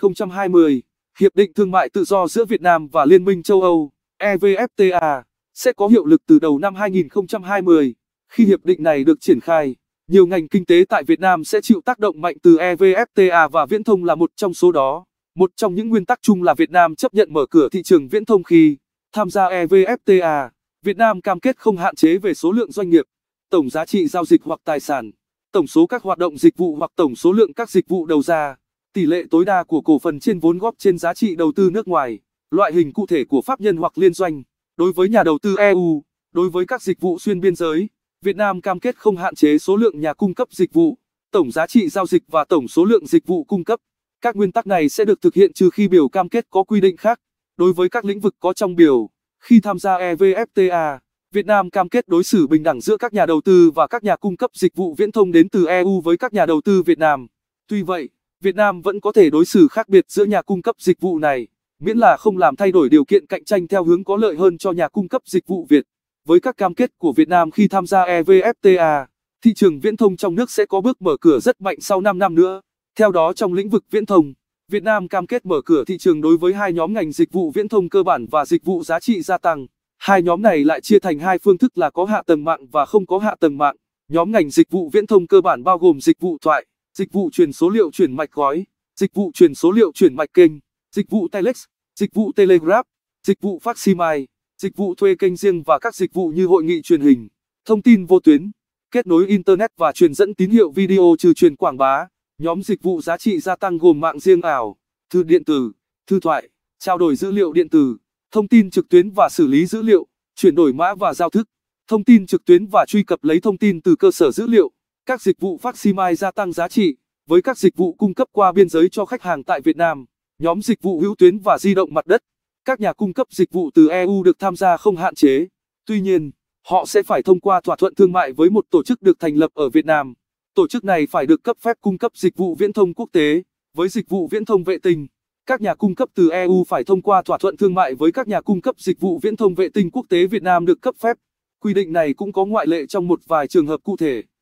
2020, Hiệp định Thương mại Tự do giữa Việt Nam và Liên minh châu Âu EVFTA sẽ có hiệu lực từ đầu năm 2020. Khi hiệp định này được triển khai, nhiều ngành kinh tế tại Việt Nam sẽ chịu tác động mạnh từ EVFTA và viễn thông là một trong số đó. Một trong những nguyên tắc chung là Việt Nam chấp nhận mở cửa thị trường viễn thông khi tham gia EVFTA. Việt Nam cam kết không hạn chế về số lượng doanh nghiệp, tổng giá trị giao dịch hoặc tài sản, tổng số các hoạt động dịch vụ hoặc tổng số lượng các dịch vụ đầu ra tỷ lệ tối đa của cổ phần trên vốn góp trên giá trị đầu tư nước ngoài, loại hình cụ thể của pháp nhân hoặc liên doanh. Đối với nhà đầu tư EU, đối với các dịch vụ xuyên biên giới, Việt Nam cam kết không hạn chế số lượng nhà cung cấp dịch vụ, tổng giá trị giao dịch và tổng số lượng dịch vụ cung cấp. Các nguyên tắc này sẽ được thực hiện trừ khi biểu cam kết có quy định khác. Đối với các lĩnh vực có trong biểu, khi tham gia EVFTA, Việt Nam cam kết đối xử bình đẳng giữa các nhà đầu tư và các nhà cung cấp dịch vụ viễn thông đến từ EU với các nhà đầu tư Việt Nam. Tuy vậy, Việt Nam vẫn có thể đối xử khác biệt giữa nhà cung cấp dịch vụ này, miễn là không làm thay đổi điều kiện cạnh tranh theo hướng có lợi hơn cho nhà cung cấp dịch vụ Việt. Với các cam kết của Việt Nam khi tham gia EVFTA, thị trường viễn thông trong nước sẽ có bước mở cửa rất mạnh sau 5 năm nữa. Theo đó trong lĩnh vực viễn thông, Việt Nam cam kết mở cửa thị trường đối với hai nhóm ngành dịch vụ viễn thông cơ bản và dịch vụ giá trị gia tăng. Hai nhóm này lại chia thành hai phương thức là có hạ tầng mạng và không có hạ tầng mạng. Nhóm ngành dịch vụ viễn thông cơ bản bao gồm dịch vụ thoại dịch vụ truyền số liệu chuyển mạch gói, dịch vụ truyền số liệu chuyển mạch kênh, dịch vụ telex, dịch vụ telegraph, dịch vụ faximai, dịch vụ thuê kênh riêng và các dịch vụ như hội nghị truyền hình, thông tin vô tuyến, kết nối internet và truyền dẫn tín hiệu video trừ truyền quảng bá. Nhóm dịch vụ giá trị gia tăng gồm mạng riêng ảo, thư điện tử, thư thoại, trao đổi dữ liệu điện tử, thông tin trực tuyến và xử lý dữ liệu, chuyển đổi mã và giao thức, thông tin trực tuyến và truy cập lấy thông tin từ cơ sở dữ liệu. Các dịch vụ Maximize gia tăng giá trị với các dịch vụ cung cấp qua biên giới cho khách hàng tại Việt Nam, nhóm dịch vụ hữu tuyến và di động mặt đất. Các nhà cung cấp dịch vụ từ EU được tham gia không hạn chế. Tuy nhiên, họ sẽ phải thông qua thỏa thuận thương mại với một tổ chức được thành lập ở Việt Nam. Tổ chức này phải được cấp phép cung cấp dịch vụ viễn thông quốc tế. Với dịch vụ viễn thông vệ tinh, các nhà cung cấp từ EU phải thông qua thỏa thuận thương mại với các nhà cung cấp dịch vụ viễn thông vệ tinh quốc tế Việt Nam được cấp phép. Quy định này cũng có ngoại lệ trong một vài trường hợp cụ thể.